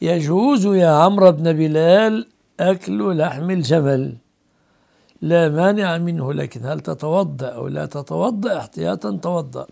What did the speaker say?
يجوز يا عمرو بن بلال أكل لحم الجمل لا مانع منه لكن هل تتوضأ أو لا تتوضأ احتياطا توضأ